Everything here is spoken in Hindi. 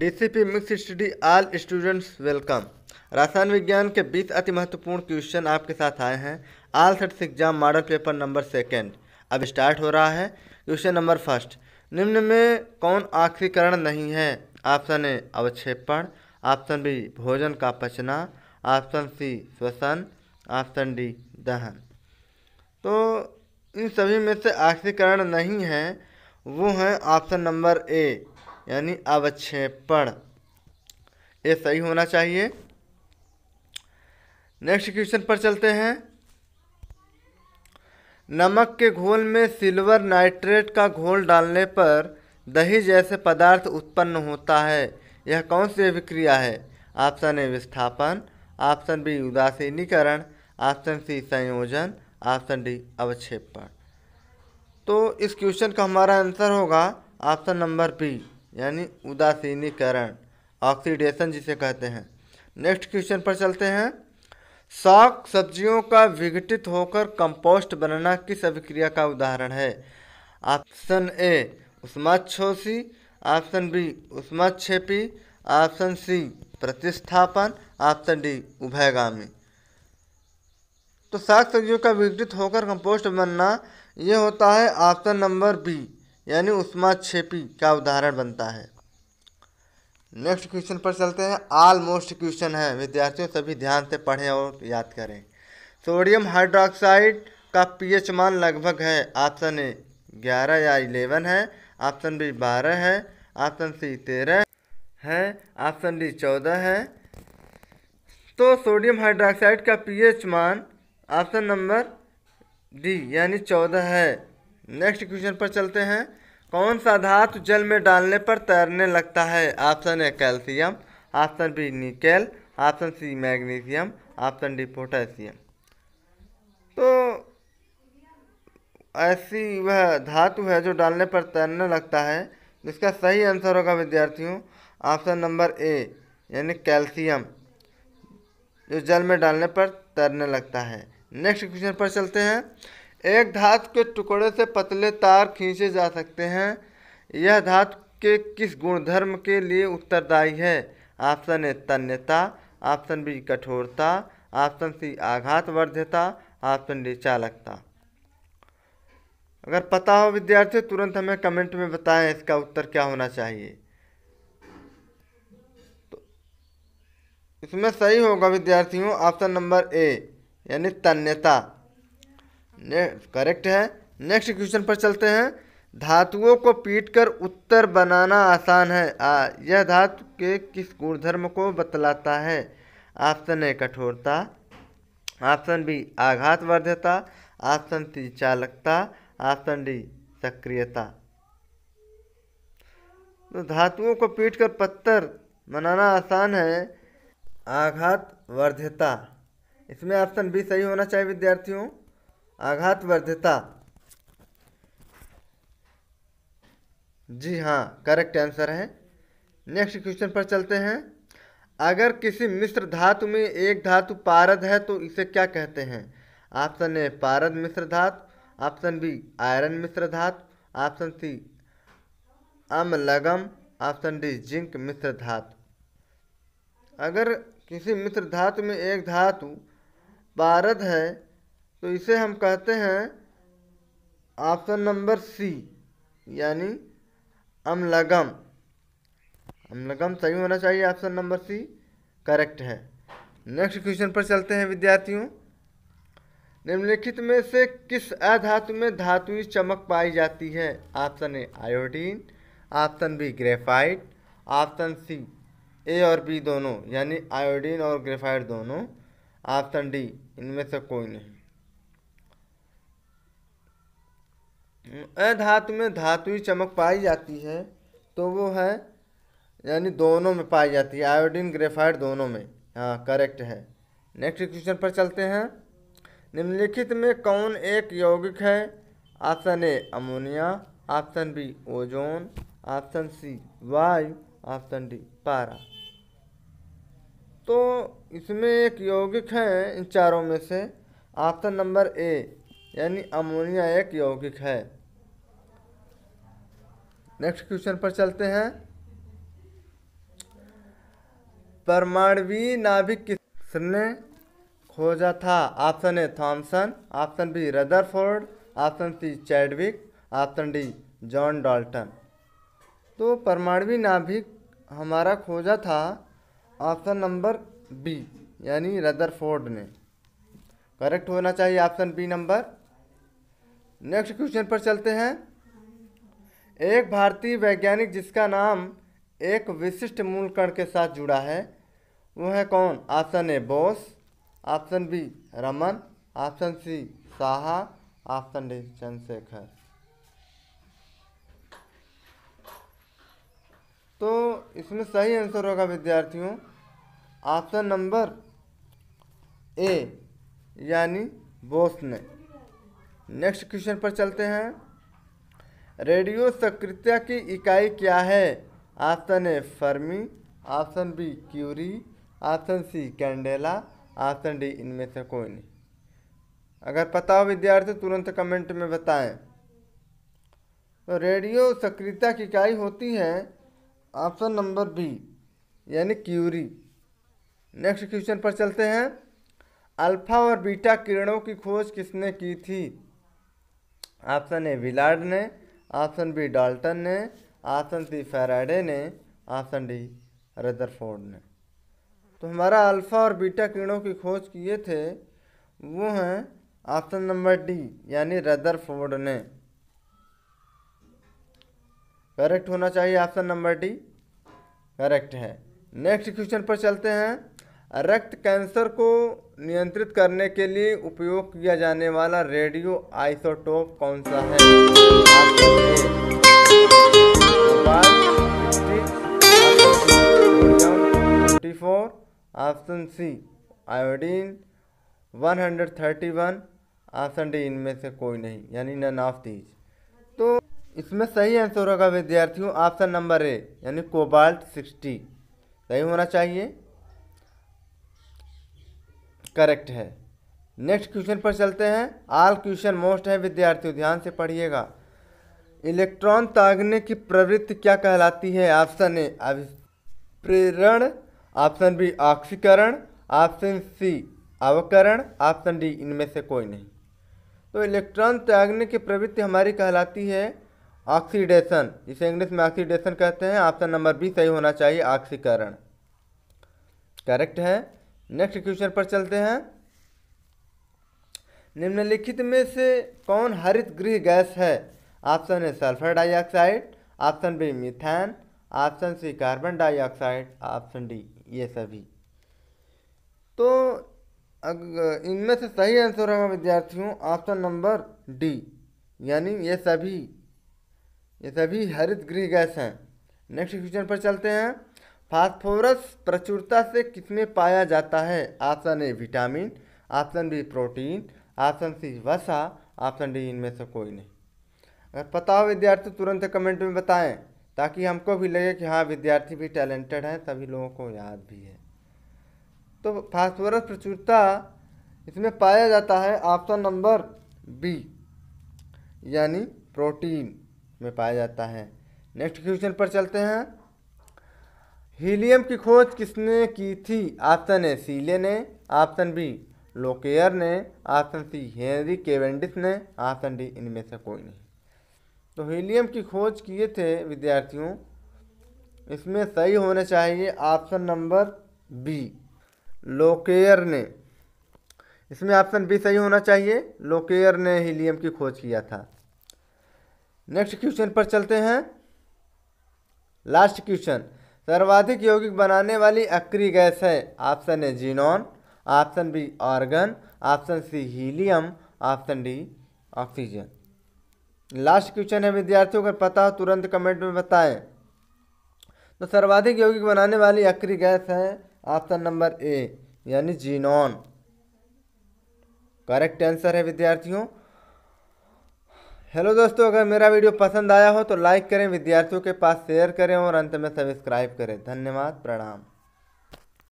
DCP mix study all students welcome रसायन विज्ञान के 20 अति महत्वपूर्ण क्वेश्चन आपके साथ आए हैं all sets exam model paper number second अब स्टार्ट हो रहा है क्वेश्चन नंबर फर्स्ट निम्न में कौन आक्सीकरण नहीं है ऑप्शन ए अवक्षेपण ऑप्शन बी भोजन का पचना ऑप्शन सी श्वसन ऑप्शन डी दहन तो इन सभी में से आक्सीकरण नहीं है वो हैं ऑप्शन नंबर ए यानी अवक्षेपण ये सही होना चाहिए नेक्स्ट क्वेश्चन पर चलते हैं नमक के घोल में सिल्वर नाइट्रेट का घोल डालने पर दही जैसे पदार्थ उत्पन्न होता है यह कौन सी अभिक्रिया है ऑप्शन ए विस्थापन ऑप्शन बी उदासीनीकरण ऑप्शन सी संयोजन ऑप्शन डी अवक्षेपण तो इस क्वेश्चन का हमारा आंसर होगा ऑप्शन नंबर बी यानी उदासीनीकरण ऑक्सीडेशन जिसे कहते हैं नेक्स्ट क्वेश्चन पर चलते हैं साग सब्जियों का विघटित होकर कंपोस्ट बनना किस अभिक्रिया का उदाहरण है ऑप्शन ए छोसी ऑप्शन बी उष्माक्षेपी ऑप्शन सी प्रतिस्थापन ऑप्शन डी उभयगामी तो साग सब्जियों का विघटित होकर कंपोस्ट बनना ये होता है ऑप्शन नंबर बी यानी उष्मा छेपी का उदाहरण बनता है नेक्स्ट क्वेश्चन पर चलते हैं ऑलमोस्ट क्वेश्चन है विद्यार्थियों सभी ध्यान से पढ़ें और याद करें सोडियम हाइड्रोक्साइड का पीएच मान लगभग है ऑप्शन ए ग्यारह या इलेवन है ऑप्शन बी बारह है ऑप्शन सी तेरह है ऑप्शन डी चौदह है तो सोडियम हाइड्रोक्साइड का पीएच मान ऑप्शन नंबर डी यानी चौदह है नेक्स्ट क्वेश्चन पर चलते हैं कौन सा धातु जल में डालने पर तैरने लगता है option A calcium option B nickel option C magnesium option D potassium तो ऐसी वह धातु है जो डालने पर तैरने लगता है जिसका सही आंसर होगा विद्यार्थियों ऑप्शन नंबर ए यानी कैल्शियम जो जल में डालने पर तैरने लगता है नेक्स्ट क्वेश्चन पर चलते हैं एक धातु के टुकड़े से पतले तार खींचे जा सकते हैं यह धातु के किस गुणधर्म के लिए उत्तरदायी है ऑप्शन ए तन्यता ऑप्शन बी कठोरता ऑप्शन सी आघात वर्धता ऑप्शन डी चालकता अगर पता हो विद्यार्थी तुरंत हमें कमेंट में बताएं इसका उत्तर क्या होना चाहिए तो इसमें सही होगा विद्यार्थियों ऑप्शन नंबर ए यानी तन्यता करेक्ट है नेक्स्ट क्वेश्चन पर चलते हैं धातुओं को पीटकर उत्तर बनाना आसान है आ यह धातु के किस गुणधर्म को बतलाता है ऑप्शन ए कठोरता ऑप्शन बी आघात वर्धता ऑप्शन सी चालकता ऑप्शन डी सक्रियता तो धातुओं को पीटकर पत्थर बनाना आसान है आघात वर्धता इसमें ऑप्शन बी सही होना चाहिए विद्यार्थियों आघातवर्धता जी हाँ करेक्ट आंसर है नेक्स्ट क्वेश्चन पर चलते हैं अगर किसी मिश्र धातु में एक धातु पारद है तो इसे क्या कहते हैं ऑप्शन ए पारद मिश्र धातु ऑप्शन बी आयरन मिश्र धातु option C amalgam option D zinc मिश्र धातु अगर किसी मिश्र धातु में एक धातु पारद है तो इसे हम कहते हैं ऑप्शन नंबर सी यानी अमलगम अमलगम सही होना चाहिए ऑप्शन नंबर सी करेक्ट है नेक्स्ट क्वेश्चन पर चलते हैं विद्यार्थियों निम्नलिखित में से किस अधातु में धातुई चमक पाई जाती है option A iodine option B graphite option C A और बी दोनों यानी आयोडीन और ग्रेफाइट दोनों ऑप्शन डी इनमें से कोई नहीं अधातु में धातुई चमक पाई जाती है तो वो है यानी दोनों में पाई जाती है आयोडीन ग्रेफाइड दोनों में हाँ करेक्ट है नेक्स्ट क्वेश्चन पर चलते हैं निम्नलिखित में कौन एक यौगिक है option A ammonia option B ozone option C वायु ऑप्शन डी पारा तो इसमें एक यौगिक है इन चारों में से ऑप्शन नंबर ए यानी अमोनिया एक यौगिक है नेक्स्ट क्वेश्चन पर चलते हैं परमाणवी नाभिक किसने खोजा था option A Thomson option B Rutherford option C Chadwick option D John Dalton तो परमाणवी नाभिक हमारा खोजा था ऑप्शन नंबर बी यानी रदरफोर्ड ने करेक्ट होना चाहिए option B number next question पर चलते हैं एक भारतीय वैज्ञानिक जिसका नाम एक विशिष्ट मूल कण के साथ जुड़ा है वह है कौन option A Bose option B Raman option C Saha option D Chandrasekhar तो इसमें सही आंसर होगा विद्यार्थियों ऑप्शन नंबर ए यानी बोस ने नेक्स्ट क्वेश्चन पर चलते हैं रेडियो सक्रियता की इकाई क्या है option A fermi option B curie option C candela option D इनमें से कोई नहीं अगर पता हो विद्यार्थी तुरंत कमेंट में बताएं तो रेडियो सक्रियता की इकाई होती है ऑप्शन नंबर बी यानी क्यूरी नेक्स्ट क्वेश्चन पर चलते हैं अल्फा और बीटा किरणों की खोज किसने की थी ऑप्शन ए विलार्ड ने ऑप्शन बी डाल्टन ने ऑप्शन सी फेराडे ने ऑप्शन डी रदरफोर्ड ने तो हमारा अल्फा और बीटा किरणों की खोज किए थे वो हैं ऑप्शन नंबर डी यानी रदरफोर्ड ने करेक्ट होना चाहिए ऑप्शन नंबर डी करेक्ट है नेक्स्ट क्वेश्चन पर चलते हैं रक्त कैंसर को नियंत्रित करने के लिए उपयोग किया जाने वाला रेडियो आइसोटोप कौन सा है option C iodine 131 option D इनमें से कोई नहीं यानी नन ऑफ दीज तो इसमें सही आंसर होगा विद्यार्थियों ऑप्शन नंबर ए यानी कोबाल्ट 60 सही होना चाहिए करेक्ट है नेक्स्ट क्वेश्चन पर चलते हैं आल क्वेश्चन मोस्ट है विद्यार्थियों ध्यान से पढ़िएगा इलेक्ट्रॉन तागने की प्रवृत्ति क्या कहलाती है ऑप्शन ए अभिप्रेरण ऑप्शन बी ऑक्सीकरण ऑप्शन सी अवकरण ऑप्शन डी इनमें से कोई नहीं तो इलेक्ट्रॉन त्यागने की प्रवृत्ति हमारी कहलाती है ऑक्सीडेशन इसे इंग्लिश में ऑक्सीडेशन कहते हैं ऑप्शन नंबर बी सही होना चाहिए ऑक्सीकरण करेक्ट है नेक्स्ट क्वेश्चन पर चलते हैं निम्नलिखित में से कौन हरित गृह गैस है option A sulphur dioxide option B methane option C carbon dioxide option D ये सभी तो इनमें से सही आंसर होगा विद्यार्थियों ऑप्शन नंबर डी यानी ये सभी ये सभी हरित गृह गैस हैं नेक्स्ट क्वेश्चन पर चलते हैं फास्फोरस प्रचुरता से किसमें पाया जाता है option A vitamin option B protein option C वसा ऑप्शन डी इनमें से कोई नहीं अगर पता हो विद्यार्थी तुरंत कमेंट में बताएं ताकि हमको भी लगे कि हाँ विद्यार्थी भी टैलेंटेड हैं सभी लोगों को याद भी है तो फास्फोरस प्रचुरता इसमें पाया जाता है ऑप्शन नंबर बी यानी प्रोटीन में पाया जाता है नेक्स्ट क्वेश्चन पर चलते हैं हीलियम की खोज किसने की थी ऑप्शन ए सीले ने ऑप्शन बी लोकेयर ने ऑप्शन सी हेनरी केवेंडिस ने ऑप्शन डी इनमें से कोई नहीं तो हीलियम की खोज किए थे विद्यार्थियों इसमें सही होने चाहिए ऑप्शन नंबर बी लोकेयर ने इसमें ऑप्शन बी सही होना चाहिए लोकेयर ने हीलियम की खोज किया था नेक्स्ट क्वेश्चन पर चलते हैं लास्ट क्वेश्चन सर्वाधिक यौगिक बनाने वाली अक्री गैस है option A xenon option B argon option C helium option D oxygen last question है विद्यार्थियों अगर पता हो तो तुरंत कमेंट में बताएं तो सर्वाधिक यौगिक बनाने वाली अक्री गैस है ऑप्शन नंबर ए यानी जीनॉन करेक्ट आंसर है विद्यार्थियों हेलो दोस्तों अगर मेरा वीडियो पसंद आया हो तो लाइक करें विद्यार्थियों के पास शेयर करें और अंत में सब्सक्राइब करें धन्यवाद प्रणाम